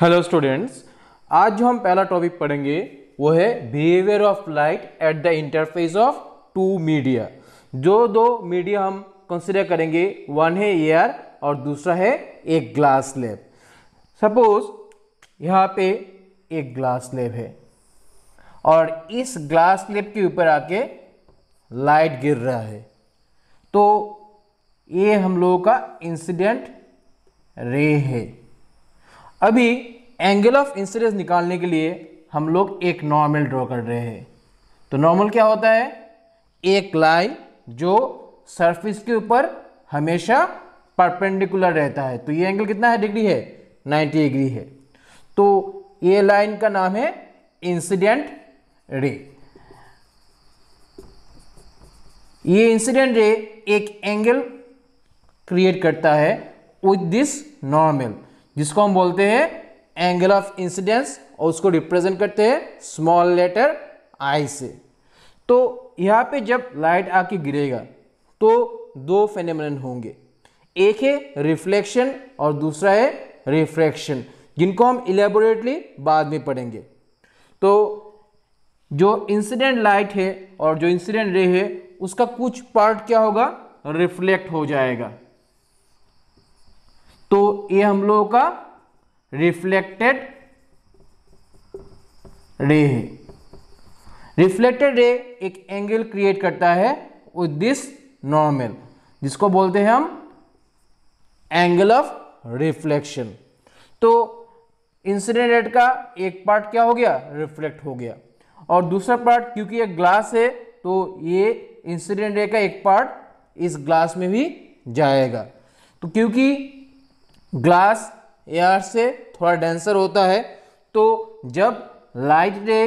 hello students आज जो हम पहला टॉपिक पढ़ेंगे वो है behaviour of light at the interface of two media जो दो मीडिया हम कंसिडर करेंगे वन है एयर और दूसरा है एक ग्लास लेब सपोज यहाँ पे एक ग्लास लेब है और इस ग्लास लेब के ऊपर आके लाइट गिर रहा है तो ये हम लोगों का इंसिडेंट रे है अभी एंगल ऑफ इंसिडेंस निकालने के लिए हम लोग एक नॉर्मल ड्रॉ कर रहे हैं तो नॉर्मल क्या होता है एक लाइन जो सरफेस के ऊपर हमेशा परपेंडिकुलर रहता है तो ये एंगल कितना है डिग्री है 90 डिग्री है तो ये लाइन का नाम है इंसिडेंट रे ये इंसिडेंट रे एक एंगल क्रिएट करता है विथ दिस नॉर्मल जिसको हम बोलते हैं एंगल ऑफ इंसिडेंस और उसको रिप्रेजेंट करते हैं स्मॉल लेटर आई से तो यहाँ पे जब लाइट आके गिरेगा तो दो फेनेमन होंगे एक है रिफ्लेक्शन और दूसरा है रिफ्रैक्शन जिनको हम इलेबोरेटली बाद में पढ़ेंगे तो जो इंसिडेंट लाइट है और जो इंसिडेंट रे है उसका कुछ पार्ट क्या होगा रिफ्लेक्ट हो जाएगा तो ये हम लोगों का रिफ्लेक्टेड रे है रिफ्लेक्टेड रे एक एंगल क्रिएट करता है विथ दिस नॉर्मल जिसको बोलते हैं हम एंगल ऑफ रिफ्लेक्शन तो इंसिडेंट रेट का एक पार्ट क्या हो गया रिफ्लेक्ट हो गया और दूसरा पार्ट क्योंकि ये ग्लास है तो ये इंसिडेंट रे का एक पार्ट इस ग्लास में भी जाएगा तो क्योंकि ग्लास एयर से थोड़ा डेंसर होता है तो जब लाइट रे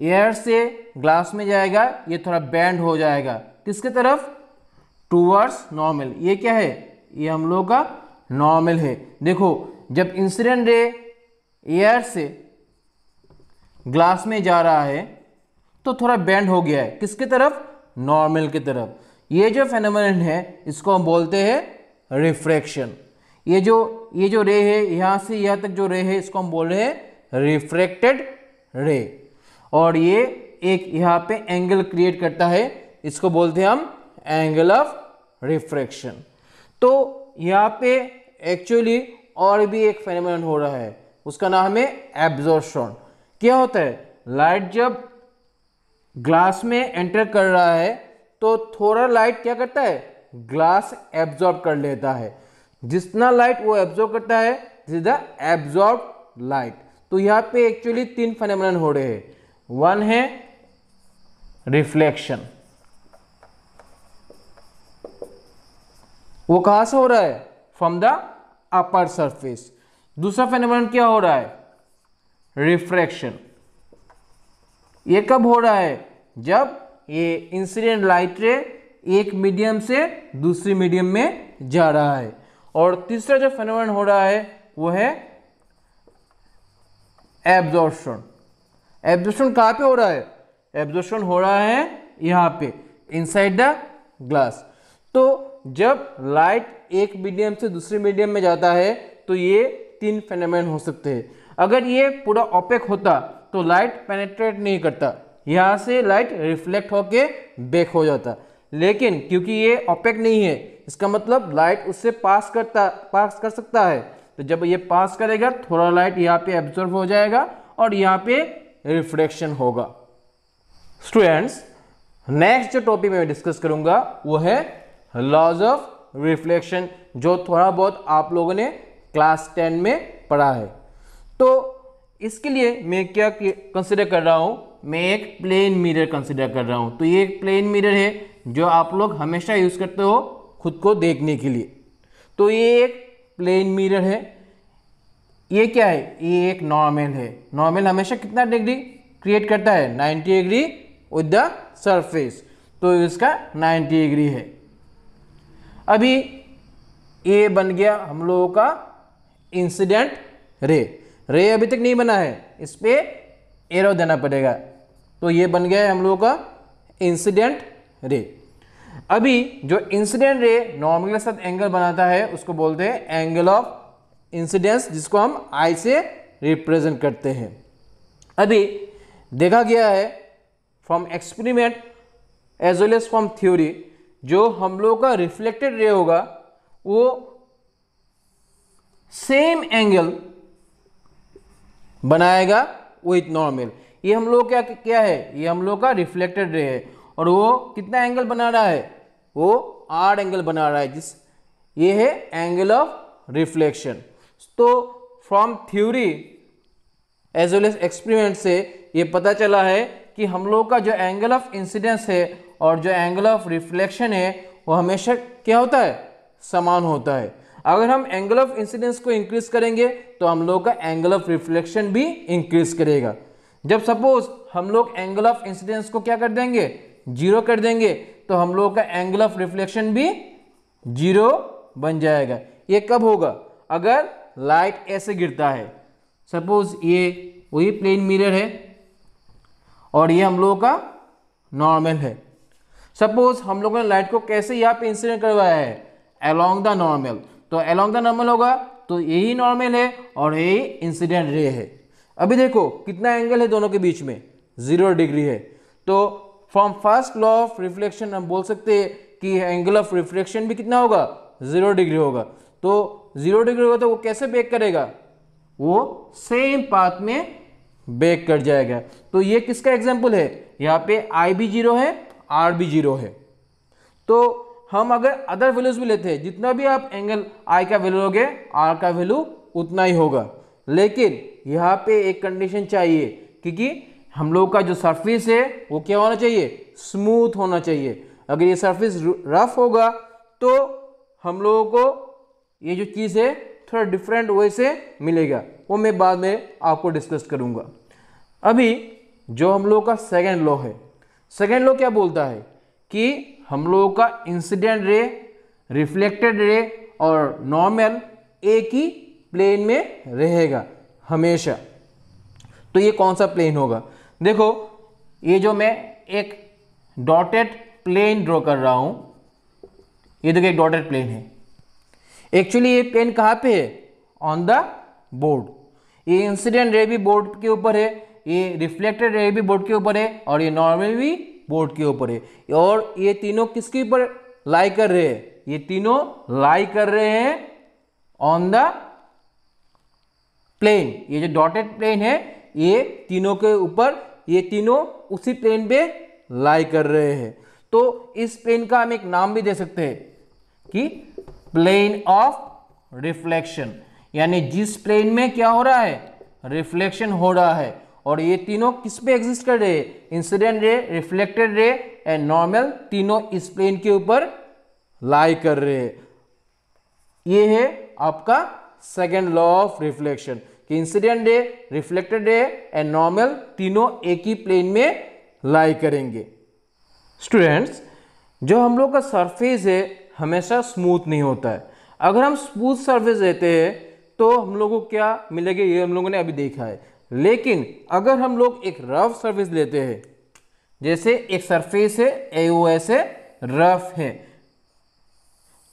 एयर से ग्लास में जाएगा ये थोड़ा बैंड हो जाएगा किसके तरफ टूवर्ड्स नॉर्मल ये क्या है ये हम लोग का नॉर्मल है देखो जब इंसिडेंट रे एयर से ग्लास में जा रहा है तो थोड़ा बैंड हो गया है किसके तरफ नॉर्मल की तरफ ये जो फेनोमेन है इसको हम बोलते हैं रिफ्रैक्शन ये जो ये जो रे है यहाँ से यहाँ तक जो रे है इसको हम बोल रहे हैं रिफ्रेक्टेड रे और ये एक यहाँ पे एंगल क्रिएट करता है इसको बोलते हैं हम एंगल ऑफ रिफ्रेक्शन तो यहाँ पे एक्चुअली और भी एक फेनोमेन हो रहा है उसका नाम है एब्जॉर्शन क्या होता है लाइट जब ग्लास में एंटर कर रहा है तो थोड़ा लाइट क्या करता है ग्लास एब्जॉर्ब कर लेता है जितना लाइट वो एब्जॉर्ब करता है this is the absorb light तो यहाँ पे एक्चुअली तीन फेनोमेनन हो रहे हैं वन है रिफ्लेक्शन वो कहाँ से हो रहा है फ्रॉम द अपर सरफेस दूसरा फेनोमेनन क्या हो रहा है रिफ्रैक्शन ये कब हो रहा है जब ये इंसिडेंट लाइट रे एक मीडियम से दूसरी मीडियम में जा रहा है और तीसरा जो फेनोमेन हो रहा है वो है एब्जॉर्शन एब्जॉर्शन कहाँ पे हो रहा है एब्जॉर्शन हो रहा है यहाँ पे इनसाइड द ग्लास तो जब लाइट एक मीडियम से दूसरे मीडियम में जाता है तो ये तीन फेनोमेन हो सकते हैं अगर ये पूरा ओपेक होता तो लाइट पेनेट्रेट नहीं करता यहाँ से लाइट रिफ्लेक्ट होके बैक हो जाता लेकिन क्योंकि ये ओपेक नहीं है इसका मतलब लाइट उससे पास करता पास कर सकता है तो जब ये पास करेगा थोड़ा लाइट यहाँ पे एब्जॉर्व हो जाएगा और यहाँ पे रिफ्लेक्शन होगा स्टूडेंट्स नेक्स्ट जो टॉपिक मैं डिस्कस करूंगा वो है लॉज ऑफ रिफ्लेक्शन जो थोड़ा बहुत आप लोगों ने क्लास टेन में पढ़ा है तो इसके लिए मैं क्या कंसिडर कर रहा हूँ मैं एक प्लेन मिरर कंसिडर कर रहा हूँ तो ये एक प्लेन मिरर है जो आप लोग हमेशा यूज़ करते हो खुद को देखने के लिए तो ये एक प्लेन मिरर है ये क्या है ये एक नॉर्मल है नॉर्मल हमेशा कितना डिग्री क्रिएट करता है 90 डिग्री विद द सरफेस तो इसका 90 डिग्री है अभी ये बन गया हम लोगों का इंसिडेंट रे रे अभी तक नहीं बना है इस पर एरो देना पड़ेगा तो ये बन गया है हम लोगों का इंसिडेंट रे अभी जो इंसिडेंट रे नॉर्मल के साथ एंगल बनाता है उसको बोलते हैं एंगल ऑफ इंसिडेंस जिसको हम आई से रिप्रेजेंट करते हैं अभी देखा गया है from experiment as well as from theory जो हम लोग का रिफ्लेक्टेड रे होगा वो सेम एंगल बनाएगा विथ नॉर्मल ये हम लोग क्या क्या है ये हम लोग का रिफ्लेक्टेड रे है और वो कितना एंगल बना रहा है वो आर एंगल बना रहा है जिस ये है एंगल ऑफ रिफ्लेक्शन तो from theory as well as experiment से ये पता चला है कि हम लोग का जो एंगल ऑफ इंसिडेंस है और जो एंगल ऑफ रिफ्लेक्शन है वो हमेशा क्या होता है समान होता है अगर हम एंगल ऑफ इंसिडेंस को इंक्रीज करेंगे तो हम लोग का एंगल ऑफ रिफ्लेक्शन भी इंक्रीज करेगा जब सपोज हम लोग एंगल ऑफ इंसिडेंस को क्या कर देंगे जीरो कर देंगे तो हम लोगों का एंगल ऑफ रिफ्लेक्शन भी जीरो बन जाएगा ये कब होगा अगर लाइट ऐसे गिरता है सपोज ये वही प्लेन मिरर है और ये हम लोगों का नॉर्मल है सपोज हम लोगों ने लाइट को कैसे यहाँ पे इंसिडेंट करवाया है अलोंग द नॉर्मल तो अलोंग द नॉर्मल होगा तो यही नॉर्मल है और यही इंसिडेंट रे है अभी देखो कितना एंगल है दोनों के बीच में ज़ीरो डिग्री है तो from first law of reflection हम बोल सकते हैं कि एंगल ऑफ रिफ्लेक्शन भी कितना होगा जीरो डिग्री होगा तो जीरो डिग्री होगा तो वो कैसे बेक करेगा वो सेम पाथ में बेक कर जाएगा तो ये किसका एग्जाम्पल है यहाँ पे आई भी जीरो है आर भी जीरो है तो हम अगर अदर वैल्यूज भी लेते हैं जितना भी आप एंगल आई का वैल्यू लोगे आर का वैल्यू उतना ही होगा लेकिन यहाँ पे एक कंडीशन चाहिए क्योंकि हम लोग का जो सरफेस है वो क्या होना चाहिए स्मूथ होना चाहिए अगर ये सरफेस रफ होगा तो हम लोगों को ये जो चीज़ है थोड़ा डिफरेंट वे से मिलेगा वो मैं बाद में आपको डिस्कस करूँगा अभी जो हम लोग का सेकेंड लॉ है सेकेंड लॉ क्या बोलता है कि हम लोगों का इंसिडेंट रे रिफ्लेक्टेड रे और नॉर्मल एक ही प्लेन में रहेगा हमेशा तो ये कौन सा प्लेन होगा देखो ये जो मैं एक डॉटेड प्लेन ड्रॉ कर रहा हूं ये देखो एक डॉटेड प्लेन है एक्चुअली ये प्लेन कहाँ पे है ऑन द बोर्ड ये इंसिडेंट रे भी बोर्ड के ऊपर है ये रिफ्लेक्टेड रे भी बोर्ड के ऊपर है और ये नॉर्मल भी बोर्ड के ऊपर है और ये तीनों किसके ऊपर लाई कर रहे हैं ये तीनों लाई कर रहे हैं ऑन द प्लेन ये जो डॉटेड प्लेन है ये तीनों के ऊपर ये तीनों उसी प्लेन पे लाई कर रहे हैं तो इस प्लेन का हम एक नाम भी दे सकते हैं कि प्लेन ऑफ रिफ्लेक्शन यानी जिस प्लेन में क्या हो रहा है रिफ्लेक्शन हो रहा है और ये तीनों किस पे एग्जिस्ट कर रहे हैं incident ray reflected ray and normal तीनों इस प्लेन के ऊपर लाई कर रहे हैं ये है आपका सेकेंड लॉ ऑफ रिफ्लेक्शन कि incident ray reflected ray and normal तीनों एक ही प्लेन में लाई करेंगे स्टूडेंट्स जो हम लोग का सरफेस है हमेशा स्मूथ नहीं होता है अगर हम स्मूथ सरफेस देते हैं तो हम लोगों को क्या मिलेगा ये हम लोगों ने अभी देखा है लेकिन अगर हम लोग एक रफ सरफेस लेते हैं जैसे एक सरफेस है ए ओ एस है रफ है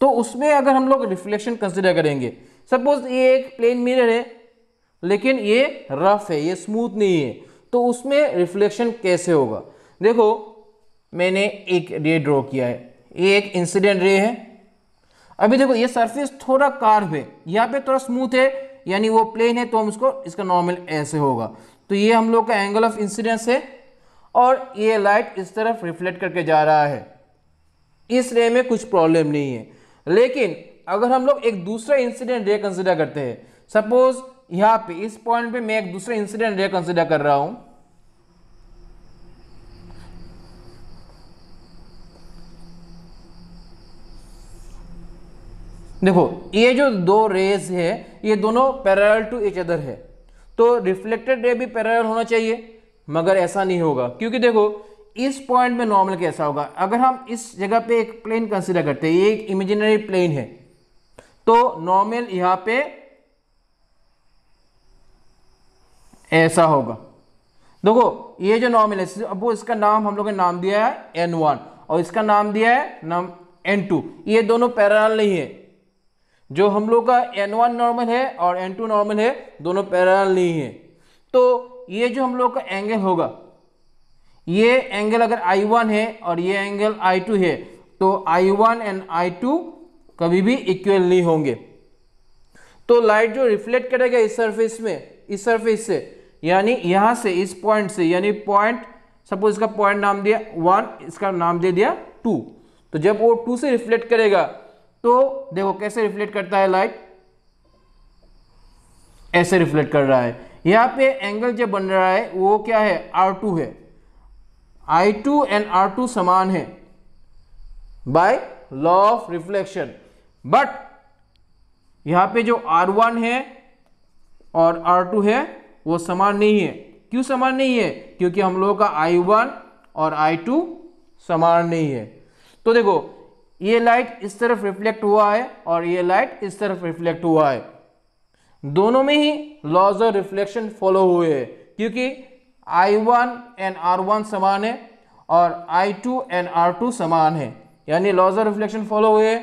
तो उसमें अगर हम लोग रिफ्लेक्शन कंसिडर करेंगे सपोज ये एक प्लेन मिरर है लेकिन ये रफ है ये स्मूथ नहीं है तो उसमें रिफ्लेक्शन कैसे होगा देखो मैंने एक रे ड्रॉ किया है ये एक इंसिडेंट रे है अभी देखो ये सरफेस थोड़ा कार्व है यहाँ पे थोड़ा स्मूथ है यानी वो प्लेन है तो हम उसको इसका नॉर्मल ऐसे होगा तो ये हम लोग का एंगल ऑफ इंसिडेंस है और ये लाइट इस तरफ रिफ्लेक्ट करके जा रहा है इस रे में कुछ प्रॉब्लम नहीं है लेकिन अगर हम लोग एक दूसरा इंसिडेंट रे कंसिडर करते हैं सपोज यहां पे इस पॉइंट पे मैं एक दूसरा इंसिडेंट रे कंसिडर कर रहा हूं देखो ये जो दो रेज है ये दोनों पैरेलल टू इच अदर है तो रिफ्लेक्टेड रे भी पैरल होना चाहिए मगर ऐसा नहीं होगा क्योंकि देखो इस पॉइंट में नॉर्मल कैसा होगा अगर हम इस जगह पे एक प्लेन कंसिडर करते हैं ये एक इमेजिनरी प्लेन है तो नॉर्मल यहां पे ऐसा होगा देखो ये जो नॉर्मल है अब वो इसका नाम हम लोग ने नाम दिया है एन वन और इसका नाम दिया है नाम एन टू ये दोनों पैरल नहीं है जो हम लोग का एन वन नॉर्मल है और एन टू नॉर्मल है दोनों पैरल नहीं है तो ये जो हम लोग का एंगल होगा ये एंगल अगर आई वन है और ये एंगल आई टू है तो I one and I two कभी भी इक्वल नहीं होंगे तो लाइट जो रिफ्लेक्ट करेगा इस सरफेस में इस सरफेस से यानी यहां से इस पॉइंट से यानी पॉइंट सपोज इसका पॉइंट नाम दिया वन इसका नाम दे दिया टू तो जब वो टू से रिफ्लेक्ट करेगा तो देखो कैसे रिफ्लेक्ट करता है लाइट ऐसे रिफ्लेक्ट कर रहा है यहां पे एंगल जो बन रहा है वो क्या है आर टू है I two and R two समान है by law of reflection but यहां पे जो आर वन है और आर टू है वो समान नहीं है क्यों समान नहीं है क्योंकि हम लोगों का आई वन और आई टू समान नहीं है तो देखो ये लाइट इस तरफ रिफ्लेक्ट हुआ है और ये लाइट इस तरफ रिफ्लेक्ट हुआ है दोनों में ही लॉज ऑफ रिफ्लेक्शन फॉलो हुए है क्योंकि आई वन एंड वन समान है और आई टू एंड टू समान है यानी लॉज ऑफ रिफ्लेक्शन फॉलो हुए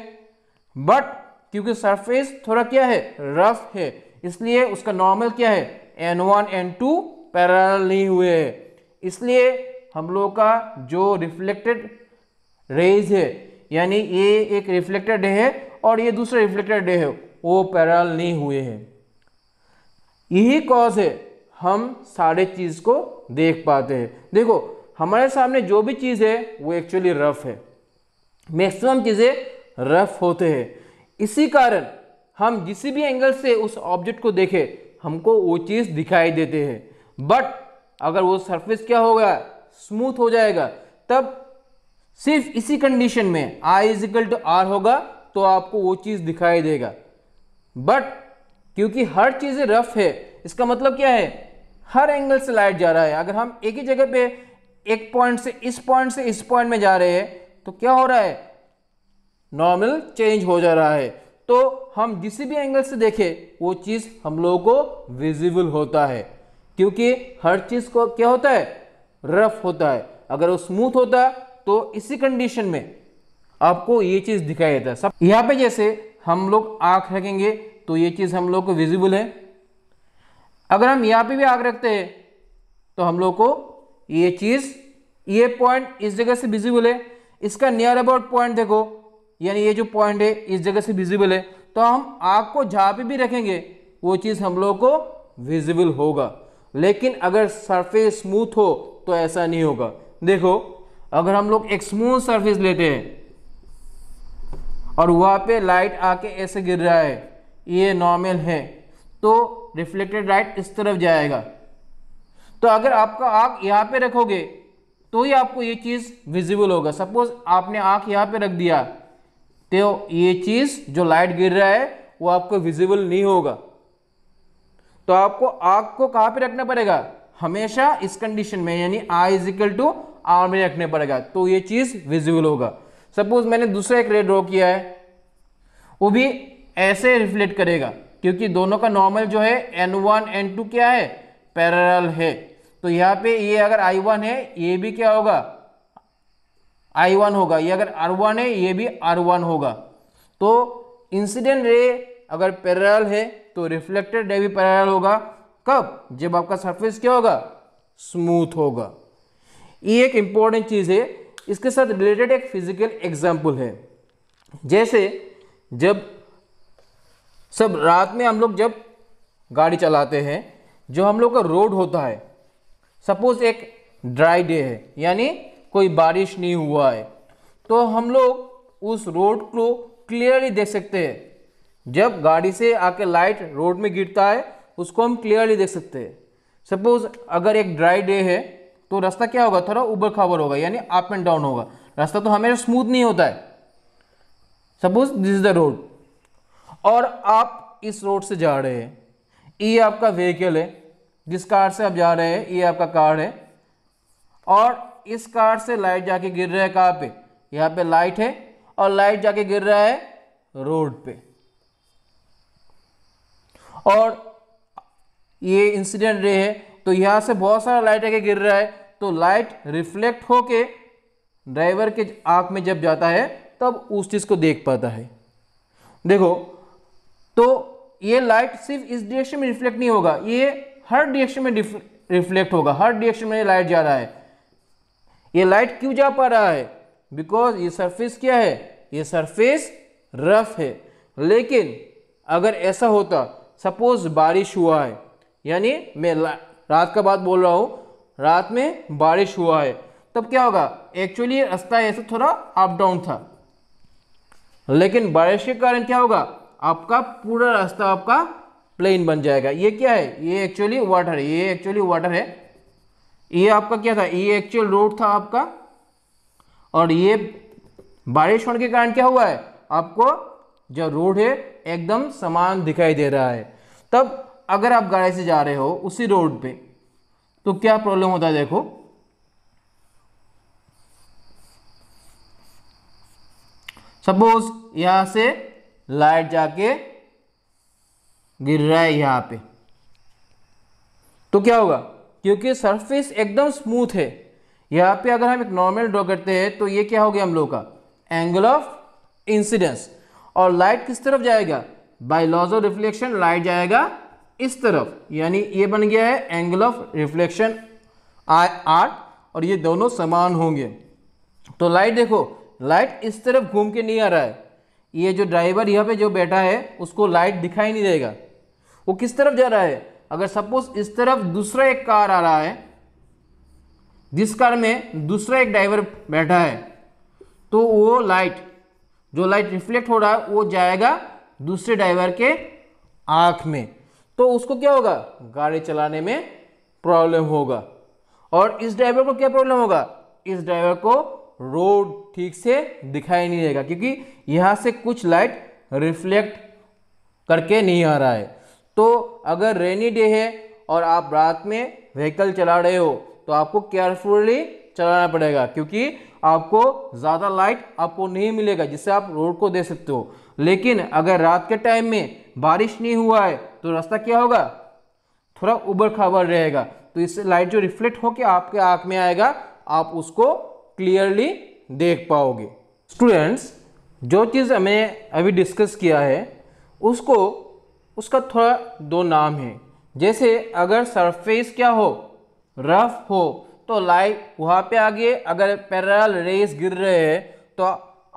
बट क्योंकि सरफेस थोड़ा क्या है रफ है इसलिए उसका नॉर्मल क्या है N one N two parallel नहीं हुए है इसलिए हम लोग का जो रिफ्लेक्टेड रेज है यानी ये एक रिफ्लेक्टेड डे है और ये दूसरा रिफ्लेक्टेड डे है वो पैरल नहीं हुए हैं यही कॉज है हम सारे चीज़ को देख पाते हैं देखो हमारे सामने जो भी चीज़ है वो एक्चुअली रफ है मैक्सिमम चीज़ें रफ होते हैं इसी कारण हम जिस भी एंगल से उस ऑब्जेक्ट को देखें हमको वो चीज़ दिखाई देते हैं बट अगर वो सरफेस क्या होगा स्मूथ हो जाएगा तब सिर्फ इसी कंडीशन में आई इजिकल टू आर होगा तो आपको वो चीज़ दिखाई देगा बट क्योंकि हर चीज़ रफ है इसका मतलब क्या है हर एंगल से लाइट जा रहा है अगर हम एक ही जगह पे एक पॉइंट से इस पॉइंट से इस पॉइंट में जा रहे हैं तो क्या हो रहा है नॉर्मल चेंज हो जा रहा है तो हम जिस भी एंगल से देखें वो चीज़ हम लोगों को विजिबल होता है क्योंकि हर चीज़ को क्या होता है रफ होता है अगर वो स्मूथ होता तो इसी कंडीशन में आपको ये चीज़ दिखाई देता है सब यहाँ पे जैसे हम लोग आँख रखेंगे तो ये चीज़ हम लोग को विजिबल है अगर हम यहाँ पे भी आँख रखते हैं तो हम लोग को ये चीज़ ये पॉइंट इस जगह से विजिबल है इसका नियर अबाउट पॉइंट देखो यानी ये जो पॉइंट है इस जगह से विजिबल है तो हम आग को जहाँ पे भी रखेंगे वो चीज़ हम लोग को विजिबल होगा लेकिन अगर सरफेस स्मूथ हो तो ऐसा नहीं होगा देखो अगर हम लोग एक स्मूथ सरफेस लेते हैं और वहाँ पे लाइट आके ऐसे गिर रहा है ये नॉर्मल है तो रिफ्लेक्टेड लाइट इस तरफ जाएगा तो अगर आपका आग यहाँ पे रखोगे तो ही आपको ये चीज़ विजिबल होगा सपोज आपने आँख यहाँ पे रख दिया तो ये चीज जो लाइट गिर रहा है वो आपको विजिबल नहीं होगा तो आपको आग को कहां पे रखना पड़ेगा हमेशा इस कंडीशन में यानी आई इजिकल टू आर में रखने पड़ेगा तो ये चीज विजिबल होगा सपोज मैंने दूसरा एक रे ड्रॉ किया है वो भी ऐसे रिफ्लेक्ट करेगा क्योंकि दोनों का नॉर्मल जो है एन वन एन टू क्या है पैरल है तो यहाँ पे ये अगर आई वन है ये भी क्या होगा आई वन होगा ये अगर आर वन है ये भी आर वन होगा तो इंसिडेंट रे अगर पैरल है तो रिफ्लेक्टेड रे भी पैरल होगा कब जब आपका सरफेस क्या होगा स्मूथ होगा ये एक इम्पॉर्टेंट चीज़ है इसके साथ रिलेटेड एक फिजिकल एग्जाम्पल है जैसे जब सब रात में हम लोग जब गाड़ी चलाते हैं जो हम लोग का रोड होता है सपोज एक ड्राई डे है यानी कोई बारिश नहीं हुआ है तो हम लोग उस रोड को क्लियरली देख सकते हैं जब गाड़ी से आके लाइट रोड में गिरता है उसको हम क्लियरली देख सकते हैं सपोज अगर एक ड्राई डे है तो रास्ता क्या होगा थोड़ा उबर खाबर होगा यानी अप एंड डाउन होगा रास्ता तो हमेशा स्मूथ नहीं होता है suppose this is the road और आप इस रोड से जा रहे हैं ये आपका व्हीकल है जिस कार से आप जा रहे हैं ये आपका कार है और इस कार से लाइट जाके गिर रहा है कहाँ पे यहाँ पे लाइट है और लाइट जाके गिर रहा है रोड पे और ये इंसिडेंट रे है तो यहाँ से बहुत सारा लाइट आके गिर रहा है तो लाइट रिफ्लेक्ट होके ड्राइवर के आँख में जब जाता है तब उस चीज़ को देख पाता है देखो तो ये लाइट सिर्फ इस डायरेक्शन में रिफ्लेक्ट नहीं होगा ये हर डायरेक्शन में रिफ्लेक्ट होगा हर डायरेक्शन में लाइट जा रहा है ये लाइट क्यों जा पा रहा है बिकॉज ये सरफेस क्या है ये सरफेस रफ है लेकिन अगर ऐसा होता सपोज बारिश हुआ है यानी मैं रात का बात बोल रहा हूँ रात में बारिश हुआ है तब क्या होगा एक्चुअली रास्ता ऐसा थोड़ा अप डाउन था लेकिन बारिश के कारण क्या होगा आपका पूरा रास्ता आपका प्लेन बन जाएगा ये क्या है ये एक्चुअली वाटर है ये एक्चुअली वाटर है ये आपका क्या था ये एक्चुअल रोड था आपका और ये बारिश होने के कारण क्या हुआ है आपको जो रोड है एकदम समान दिखाई दे रहा है तब अगर आप गाड़ी से जा रहे हो उसी रोड पे तो क्या प्रॉब्लम होता है देखो सपोज यहां से लाइट जाके गिर रहा है यहां पे तो क्या होगा क्योंकि सरफेस एकदम स्मूथ है यहाँ पे अगर हम एक नॉर्मल ड्रॉ करते हैं तो ये क्या हो गया हम लोग का एंगल ऑफ इंसिडेंस और लाइट किस तरफ जाएगा by laws of reflection light जाएगा इस तरफ यानी ये बन गया है angle of reflection I R और ये दोनों समान होंगे तो लाइट देखो लाइट इस तरफ घूम के नहीं आ रहा है ये जो ड्राइवर यहाँ पे जो बैठा है उसको लाइट दिखाई नहीं देगा वो किस तरफ जा रहा है अगर सपोज इस तरफ दूसरा एक कार आ रहा है जिस कार में दूसरा एक ड्राइवर बैठा है तो वो लाइट जो लाइट रिफ्लेक्ट हो रहा है वो जाएगा दूसरे ड्राइवर के आँख में तो उसको क्या होगा गाड़ी चलाने में प्रॉब्लम होगा और इस ड्राइवर को क्या प्रॉब्लम होगा इस ड्राइवर को रोड ठीक से दिखाई नहीं देगा क्योंकि यहाँ से कुछ लाइट रिफ्लेक्ट करके नहीं आ रहा है तो अगर रेनी डे है और आप रात में व्हीकल चला रहे हो तो आपको केयरफुली चलाना पड़ेगा क्योंकि आपको ज़्यादा लाइट आपको नहीं मिलेगा जिससे आप रोड को दे सकते हो लेकिन अगर रात के टाइम में बारिश नहीं हुआ है तो रास्ता क्या होगा थोड़ा उबर खाबड़ रहेगा तो इससे लाइट जो रिफ्लेक्ट होकर आपके आँख में आएगा आप उसको क्लियरली देख पाओगे स्टूडेंट्स जो चीज़ हमें अभी डिस्कस किया है उसको उसका थोड़ा दो नाम है जैसे अगर सरफेस क्या हो रफ हो तो लाइट वहाँ पे आ गए अगर पैरल रेस गिर रहे हैं तो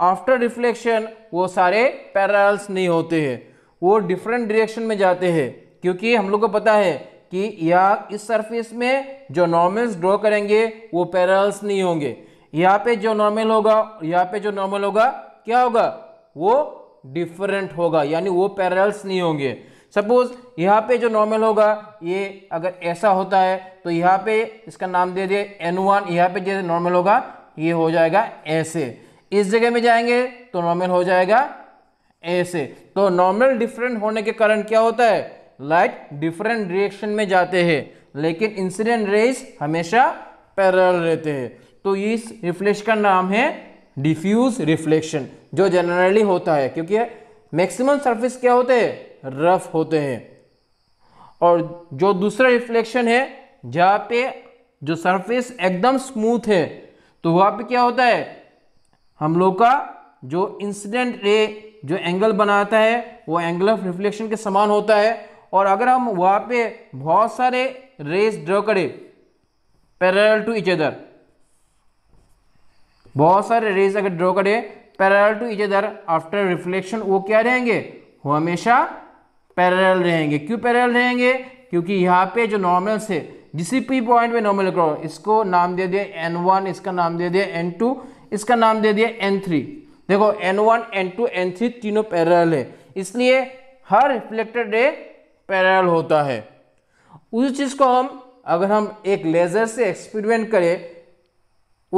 आफ्टर रिफ्लेक्शन वो सारे पैरल्स नहीं होते हैं वो डिफरेंट डरेक्शन में जाते हैं क्योंकि हम लोग को पता है कि यह इस सरफेस में जो नॉर्मल्स ड्रॉ करेंगे वो पैरल्स नहीं होंगे यहाँ पे जो नॉर्मल होगा यहाँ पे जो नॉर्मल होगा क्या होगा वो डिफरेंट होगा यानी वो पैरल्स नहीं होंगे सपोज यहाँ पे जो नॉर्मल होगा ये अगर ऐसा होता है तो यहाँ पे इसका नाम दे दिए एन वन यहाँ पे जैसे नॉर्मल होगा ये हो जाएगा ऐसे इस जगह में जाएंगे तो नॉर्मल हो जाएगा ऐसे तो नॉर्मल डिफरेंट होने के कारण क्या होता है लाइट डिफरेंट डिरेक्शन में जाते हैं लेकिन इंसिडेंट रेज हमेशा पैरल रहते हैं तो इस रिफ्लेक्शन का नाम है डिफ्यूज रिफ्लेक्शन जो जनरली होता है क्योंकि मैक्सिमम सरफेस क्या होते हैं रफ होते हैं और जो दूसरा रिफ्लेक्शन है जहाँ पे जो सरफेस एकदम स्मूथ है तो वहाँ पे क्या होता है हम लोग का जो इंसिडेंट रे जो एंगल बनाता है वो एंगल ऑफ रिफ्लेक्शन के समान होता है और अगर हम वहाँ पे बहुत सारे रेस ड्रॉ करें पैरेलल टू इच अदर बहुत सारे रेस अगर ड्रॉ करें parallel to each other after reflection वो क्या रहेंगे वो हमेशा पैरेलल रहेंगे क्यों पैरेलल रहेंगे क्योंकि यहाँ पे जो नॉर्मल्स है जिस भी पॉइंट में नॉर्मल करो इसको नाम दे दिया एन वन इसका नाम दे दिया एन टू इसका नाम दे दिया एन थ्री देखो N one N two N three तीनों पैरेलल है इसलिए हर रिफ्लेक्टेड रे पैरेलल होता है उस चीज़ को हम अगर हम एक लेज़र से एक्सपेरिमेंट करें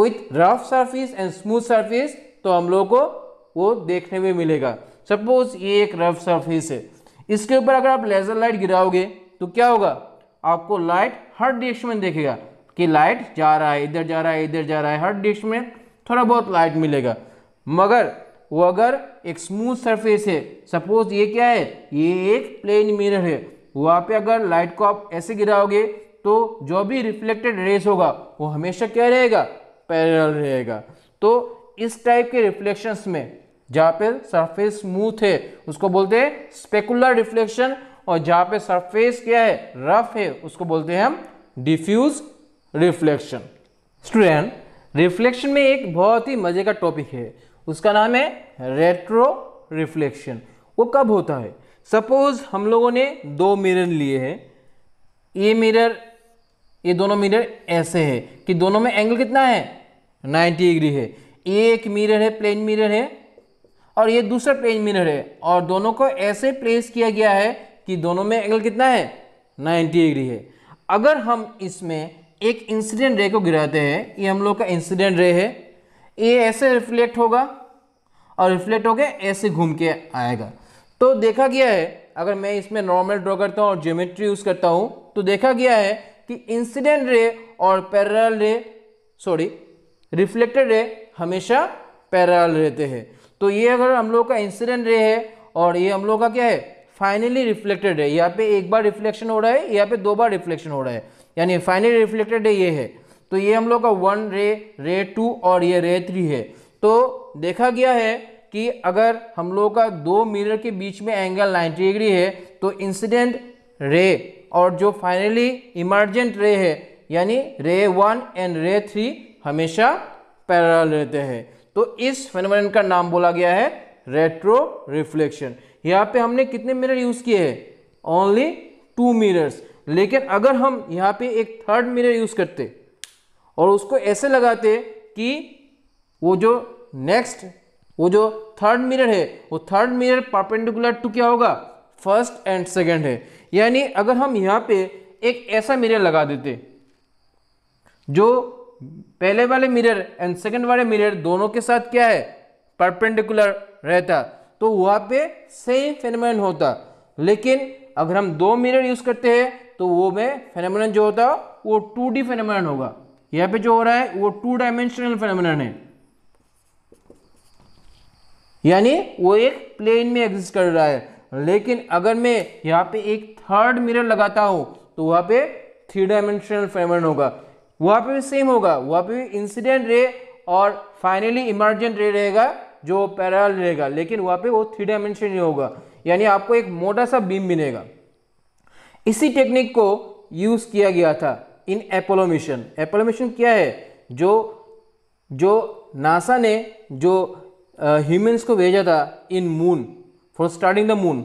with rough surface and smooth surface तो हम लोग को वो देखने में मिलेगा सपोज ये एक रफ सर्फिस है इसके ऊपर अगर आप लेजर लाइट गिराओगे तो क्या होगा आपको लाइट हर डिश में देखेगा कि लाइट जा रहा है इधर जा रहा है इधर जा रहा है हर डिश में थोड़ा बहुत लाइट मिलेगा मगर वो अगर एक स्मूथ सरफेस है सपोज ये क्या है ये एक प्लेन मिरर है वहाँ पे अगर लाइट को आप ऐसे गिराओगे तो जो भी रिफ्लेक्टेड रेस होगा वो हमेशा क्या रहेगा पैरल रहेगा तो इस टाइप के रिफ्लेक्शंस में जहाँ पे सरफेस स्मूथ है उसको बोलते हैं स्पेकुलर रिफ्लेक्शन और जहाँ पे सरफेस क्या है रफ है उसको बोलते हैं हम डिफ्यूज रिफ्लेक्शन स्टूडेंट रिफ्लेक्शन में एक बहुत ही मजे का टॉपिक है उसका नाम है रेट्रो रिफ्लेक्शन वो कब होता है सपोज हम लोगों ने दो मिरर लिए हैं ये मिरर ये दोनों मिरर ऐसे हैं कि दोनों में एंगल कितना है 90 डिग्री है एक मिरर है प्लेन मिरर है और ये दूसरा प्लेन मिरर है और दोनों को ऐसे प्लेस किया गया है कि दोनों में एंगल कितना है 90 डिग्री है अगर हम इसमें एक इंसिडेंट रे को गिराते हैं ये हम लोग का इंसिडेंट रे है ये ऐसे रिफ्लेक्ट होगा और रिफ्लेक्ट होकर ऐसे घूम के आएगा तो देखा गया है अगर मैं इसमें नॉर्मल ड्रॉ करता हूँ और ज्योमेट्री यूज़ करता हूँ तो देखा गया है कि इंसिडेंट रे और पैरल रे सॉरी रिफ्लेक्टेड रे हमेशा पैरल रहते हैं तो ये अगर हम लोग का इंसिडेंट रे है और ये हम लोग का क्या है फाइनली रिफ्लेक्टेड है यहाँ पे एक बार रिफ्लेक्शन हो रहा है यहाँ पे दो बार रिफ्लेक्शन हो रहा है यानी फाइनली रिफ्लेक्टेड रे ये है तो ये हम लोग का वन रे रे टू और ये रे थ्री है तो देखा गया है कि अगर हम लोग का दो मिरर के बीच में एंगल 90 डिग्री है तो इंसिडेंट रे और जो फाइनली इमरजेंट रे है यानी ray one and ray three हमेशा पैरल रहते हैं तो इस फेनोमिन का नाम बोला गया है रेट्रो रिफ्लेक्शन यहाँ पे हमने कितने मिरर यूज किए हैं ओनली टू मिरर्स लेकिन अगर हम यहाँ पे एक थर्ड मिरर यूज करते और उसको ऐसे लगाते कि वो जो नेक्स्ट वो जो थर्ड मिरर है वो थर्ड मिरर परपेंडिकुलर टू क्या होगा फर्स्ट एंड सेकेंड है यानी अगर हम यहाँ पे एक ऐसा मिरर लगा देते जो पहले वाले मिरर एंड सेकंड वाले मिरर दोनों के साथ क्या है परपेंडिकुलर रहता तो वहाँ पे सेम फेनोमेन होता लेकिन अगर हम दो मिरर यूज़ करते हैं तो वो में फेनोमेन जो होता है वो टू डी होगा यहाँ पे जो हो रहा है वो टू डायमेंशनल फेनोमेन है यानी वो एक प्लेन में एग्जिस्ट कर रहा है लेकिन अगर मैं यहाँ पे एक थर्ड मिरर लगाता हूँ तो वहाँ पे थ्री डायमेंशनल फेनोमेन होगा वहाँ पे भी सेम होगा वहाँ पे भी इंसिडेंट रे और फाइनली इमरजेंट रे रहेगा जो पैरल रहेगा लेकिन वहाँ पे वो थ्री डायमेंशन नहीं होगा यानी आपको एक मोटा सा बीम मिलेगा इसी टेक्निक को यूज़ किया गया था in Apollo mission Apollo mission क्या है जो जो नासा ने जो ह्यूमन्स uh, को भेजा था in moon for starting the moon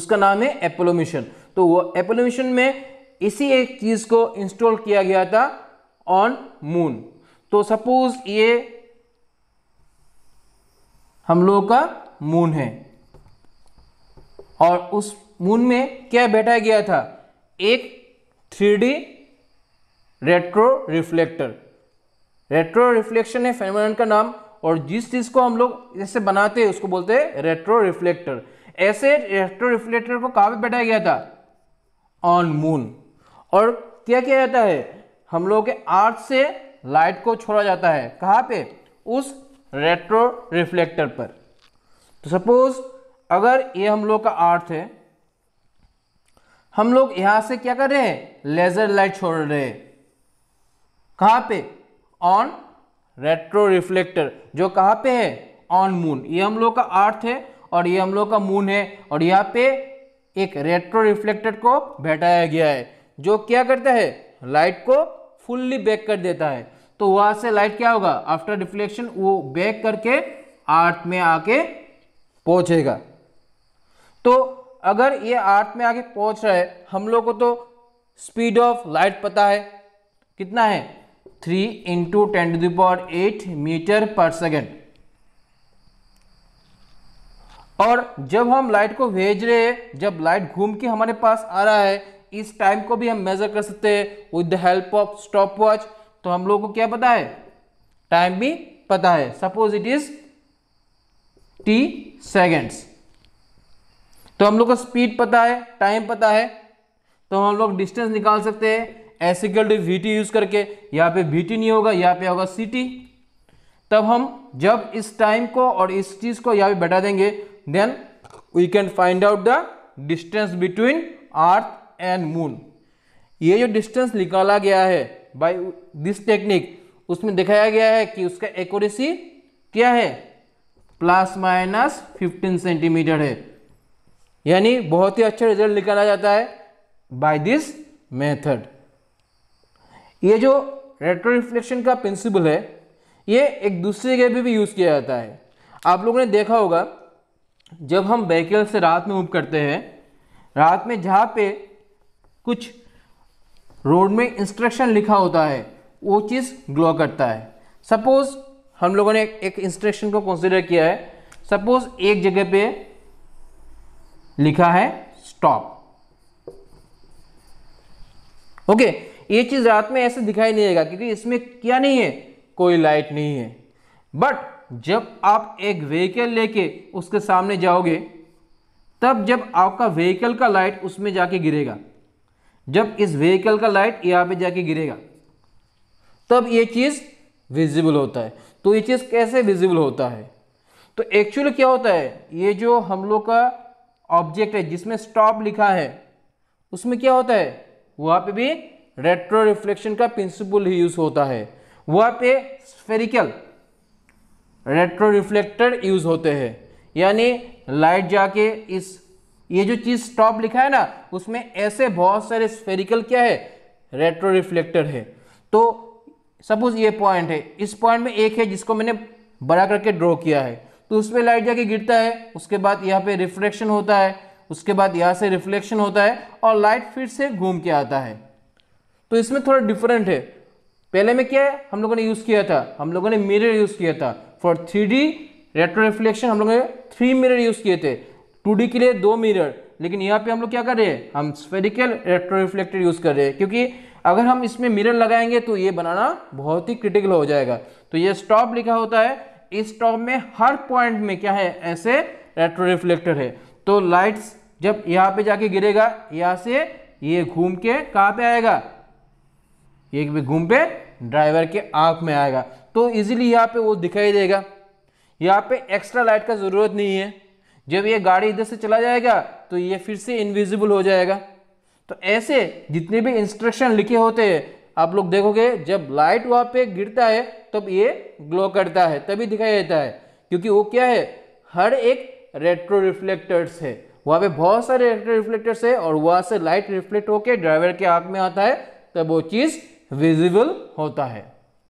उसका नाम है एपोलो मिशन तो वो एपोलो मिशन में इसी एक चीज़ को इंस्टॉल किया गया था ऑन मून तो सपोज ये हम लोगों का मून है और उस मून में क्या बैठा गया था एक three D retro reflector retro reflection है फेमोन का नाम और जिस चीज़ को हम लोग जैसे बनाते हैं उसको बोलते हैं रेट्रो रिफ्लेक्टर ऐसे रेट्रो रिफ्लेक्टर को कहा पे बैठाया गया था ऑन मून और क्या किया जाता है हम लोगों के आर्ट से लाइट को छोड़ा जाता है कहाँ पे उस रेट्रो रिफ्लेक्टर पर तो सपोज अगर ये हम लोग का आर्ट है हम लोग यहां से क्या कर रहे हैं लेजर लाइट छोड़ रहे हैं पे ऑन रेट्रो रिफ्लेक्टर जो कहाँ पे है ऑन मून ये हम लोग का अर्थ है और ये हम लोग का मून है और यहाँ पे एक रेट्रो रिफ्लेक्टर को बैठाया गया है जो क्या करता है लाइट को फुल्ली बैक कर देता है तो वहां से लाइट क्या होगा आफ्टर रिफ्लेक्शन वो बैक करके आर्थ में आके पहुंचेगा तो अगर ये आर्थ में आके पहुंच रहा है हम लोग को तो स्पीड ऑफ लाइट पता है कितना है three into ten to the power eight metre per second और जब हम लाइट को भेज रहे हैं जब लाइट घूम के हमारे पास आ रहा है इस टाइम को भी हम मेजर कर सकते हैं with the help of stop watch तो हम लोगों को क्या पता है टाइम भी पता है suppose it is T seconds तो हम लोग को स्पीड पता है टाइम पता है तो हम लोग डिस्टेंस निकाल सकते हैं S equal to V T use करके यहाँ पे वी टी नहीं होगा यहाँ पे होगा सी टी तब हम जब इस टाइम को और इस चीज को यहाँ पे बैठा देंगे then we can find out the distance between earth and moon ये जो डिस्टेंस निकाला गया है बाय दिस टेक्निक उसमें दिखाया गया है कि उसका एक्यूरेसी क्या है प्लस माइनस 15 सेंटीमीटर है यानी बहुत ही अच्छा रिजल्ट निकाला जाता है बाय दिस मेथड ये जो रेट्रो रिफ्लेक्शन का प्रिंसिपल है ये एक दूसरे के भी, भी यूज़ किया जाता है आप लोगों ने देखा होगा जब हम बैकल से रात में मूव करते हैं रात में जहाँ पे कुछ रोड में इंस्ट्रक्शन लिखा होता है वो चीज़ ग्लो करता है सपोज हम लोगों ने एक इंस्ट्रक्शन को कंसिडर किया है सपोज एक जगह पे लिखा है स्टॉप ओके ये चीज़ रात में ऐसे दिखाई नहीं देगा क्योंकि इसमें क्या नहीं है कोई लाइट नहीं है बट जब आप एक व्हीकल लेके उसके सामने जाओगे तब जब आपका व्हीकल का लाइट उसमें जाके गिरेगा जब इस व्हीकल का लाइट यहाँ पे जाके गिरेगा तब ये चीज़ विजिबल होता है तो ये चीज़ कैसे विजिबल होता है तो एक्चुअली क्या होता है ये जो हम लोग का ऑब्जेक्ट है जिसमें स्टॉप लिखा है उसमें क्या होता है वहाँ पे भी रेट्रो रिफ्लेक्शन का प्रिंसिपल ही यूज़ होता है वहाँ पे स्फेरिकल रेट्रो रिफ्लेक्टर यूज़ होते हैं यानी लाइट जाके इस ये जो चीज़ स्टॉप लिखा है ना उसमें ऐसे बहुत सारे स्फेरिकल क्या है रेट्रो रिफ्लेक्टर है तो सपोज ये पॉइंट है इस पॉइंट में एक है जिसको मैंने बड़ा करके ड्रॉ किया है तो उसमें लाइट जाके गिरता है उसके बाद यहाँ पे रिफ्लेक्शन होता है उसके बाद यहाँ से रिफ्लेक्शन होता है और लाइट फिर से घूम के आता है तो इसमें थोड़ा डिफरेंट है पहले में क्या है हम लोगों ने यूज़ किया था हम लोगों ने मिरर यूज़ किया था for three D retro reflection हम लोगों ने थ्री मिरर यूज़ किए थे टू के लिए दो मिरर लेकिन यहाँ पे हम लोग क्या कर रहे हैं हम स्पेरिकल इलेक्ट्रो रिफ्लेक्टर यूज़ कर रहे हैं क्योंकि अगर हम इसमें मिरर लगाएंगे तो ये बनाना बहुत ही क्रिटिकल हो जाएगा तो ये स्टॉप लिखा होता है इस स्टॉप में हर पॉइंट में क्या है ऐसे रेट्रो रिफ्लेक्टर है तो लाइट्स जब यहाँ पे जाके गिरेगा यहाँ से ये घूम के कहाँ पे आएगा ये घूम पे ड्राइवर के आंख में आएगा तो इजीली यहाँ पे वो दिखाई देगा यहाँ पे एक्स्ट्रा लाइट का ज़रूरत नहीं है जब ये गाड़ी इधर से चला जाएगा तो ये फिर से इनविजिबल हो जाएगा तो ऐसे जितने भी इंस्ट्रक्शन लिखे होते हैं आप लोग देखोगे जब लाइट वहाँ पे गिरता है तब ये ग्लो करता है तभी दिखाई देता है क्योंकि वो क्या है हर एक रेट्रो रिफ्लेक्टर्स है वहाँ पे बहुत सारे रेट्रो रिफ्लेक्टर्स है और वहाँ से लाइट रिफ्लेक्ट होकर ड्राइवर के आँख में आता है तब वो चीज़ विजिबल होता है